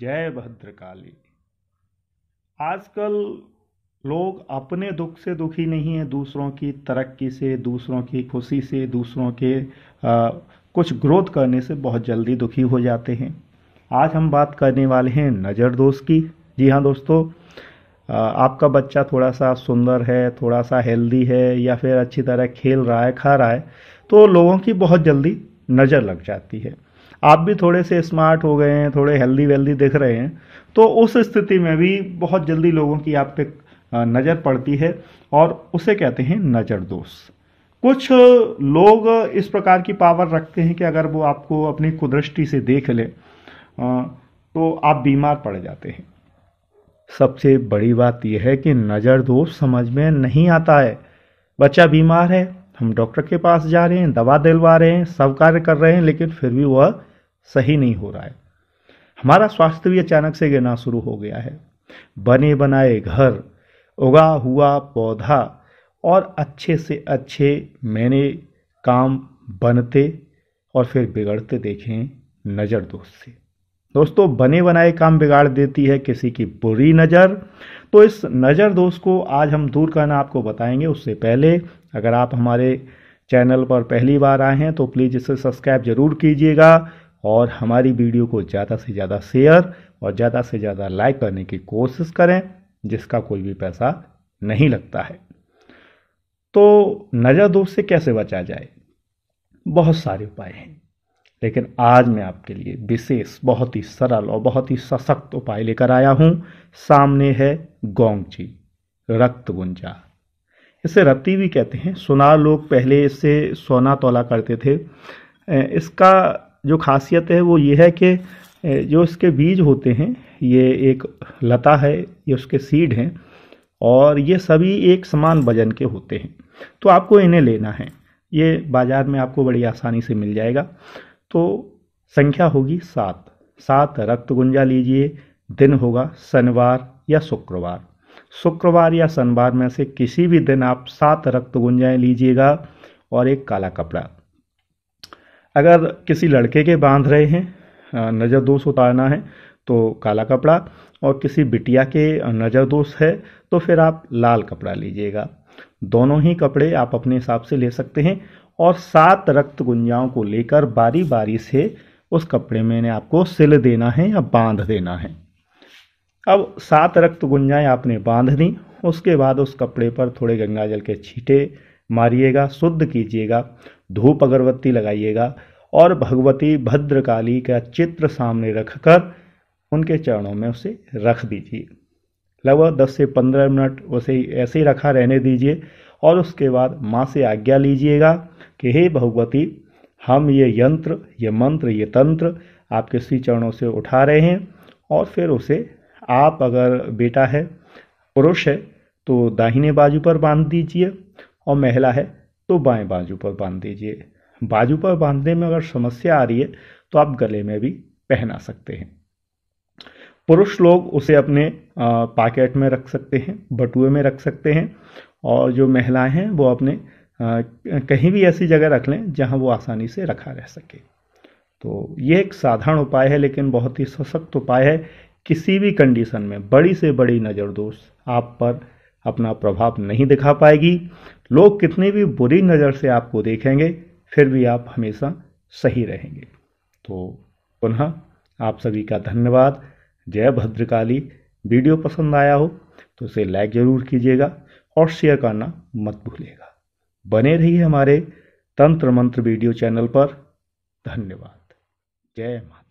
जय भद्रकाली आजकल लोग अपने दुख से दुखी नहीं है दूसरों की तरक्की से दूसरों की खुशी से दूसरों के आ, कुछ ग्रोथ करने से बहुत जल्दी दुखी हो जाते हैं आज हम बात करने वाले हैं नज़र दोष की जी हाँ दोस्तों आपका बच्चा थोड़ा सा सुंदर है थोड़ा सा हेल्दी है या फिर अच्छी तरह खेल रहा है खा रहा है तो लोगों की बहुत जल्दी नज़र लग जाती है आप भी थोड़े से स्मार्ट हो गए हैं थोड़े हेल्दी वेल्दी दिख रहे हैं तो उस स्थिति में भी बहुत जल्दी लोगों की आप पे नज़र पड़ती है और उसे कहते हैं नज़र दोष कुछ लोग इस प्रकार की पावर रखते हैं कि अगर वो आपको अपनी कुदृष्टि से देख ले तो आप बीमार पड़ जाते हैं सबसे बड़ी बात यह है कि नज़र दोष समझ में नहीं आता है बच्चा बीमार है हम डॉक्टर के पास जा रहे हैं दवा दिलवा रहे हैं सब कार्य कर रहे हैं लेकिन फिर भी वह सही नहीं हो रहा है हमारा स्वास्थ्य भी अचानक से गिरना शुरू हो गया है बने बनाए घर उगा हुआ पौधा और अच्छे से अच्छे मैंने काम बनते और फिर बिगड़ते देखें नज़र दोस्त से दोस्तों बने बनाए काम बिगाड़ देती है किसी की बुरी नज़र तो इस नज़र दोस्त को आज हम दूर करना आपको बताएंगे उससे पहले अगर आप हमारे चैनल पर पहली बार आए हैं तो प्लीज़ इसे सब्सक्राइब ज़रूर कीजिएगा और हमारी वीडियो को ज़्यादा से ज़्यादा शेयर और ज़्यादा से ज़्यादा लाइक करने की कोशिश करें जिसका कोई भी पैसा नहीं लगता है तो नज़र दोष से कैसे बचा जाए बहुत सारे उपाय हैं लेकिन आज मैं आपके लिए विशेष बहुत ही सरल और बहुत ही सशक्त उपाय लेकर आया हूँ सामने है गोंगची रक्त गुंजा इसे रत्ती भी कहते हैं सुनार लोग पहले इससे सोना तोला करते थे इसका जो खासियत है वो ये है कि जो इसके बीज होते हैं ये एक लता है ये उसके सीड हैं और ये सभी एक समान वजन के होते हैं तो आपको इन्हें लेना है ये बाज़ार में आपको बड़ी आसानी से मिल जाएगा तो संख्या होगी सात सात रक्त गुंजा लीजिए दिन होगा शनिवार या शुक्रवार शुक्रवार या शनिवार में से किसी भी दिन आप सात रक्त गुंजाएँ लीजिएगा और एक काला कपड़ा अगर किसी लड़के के बांध रहे हैं नज़र दोष उतारना है तो काला कपड़ा और किसी बिटिया के नज़र दोष है तो फिर आप लाल कपड़ा लीजिएगा दोनों ही कपड़े आप अपने हिसाब से ले सकते हैं और सात रक्त गुंजाओं को लेकर बारी बारी से उस कपड़े में आपको सिल देना है या बांध देना है अब सात रक्त गुंजाएं आपने बांध दी उसके बाद उस कपड़े पर थोड़े गंगा जल के छींटे मारिएगा शुद्ध कीजिएगा धूप अगरबत्ती लगाइएगा और भगवती भद्रकाली का चित्र सामने रखकर उनके चरणों में उसे रख दीजिए लगभग 10 से 15 मिनट उसे ऐसे ही रखा रहने दीजिए और उसके बाद माँ से आज्ञा लीजिएगा कि हे भगवती हम ये यंत्र ये मंत्र ये तंत्र आपके श्री चरणों से उठा रहे हैं और फिर उसे आप अगर बेटा है पुरुष है तो दाहिने बाजू पर बांध दीजिए और महिला है तो बाएं बाजू पर बांध दीजिए बाजू पर बांधने में अगर समस्या आ रही है तो आप गले में भी पहना सकते हैं पुरुष लोग उसे अपने पॉकेट में रख सकते हैं बटुए में रख सकते हैं और जो महिलाएं हैं वो अपने कहीं भी ऐसी जगह रख लें जहां वो आसानी से रखा रह सके तो ये एक साधारण उपाय है लेकिन बहुत ही सशक्त उपाय है किसी भी कंडीशन में बड़ी से बड़ी नज़रदोष आप पर अपना प्रभाव नहीं दिखा पाएगी लोग कितनी भी बुरी नज़र से आपको देखेंगे फिर भी आप हमेशा सही रहेंगे तो पुनः आप सभी का धन्यवाद जय भद्रकाली वीडियो पसंद आया हो तो इसे लाइक ज़रूर कीजिएगा और शेयर करना मत भूलिएगा बने रहिए हमारे तंत्र मंत्र वीडियो चैनल पर धन्यवाद जय माता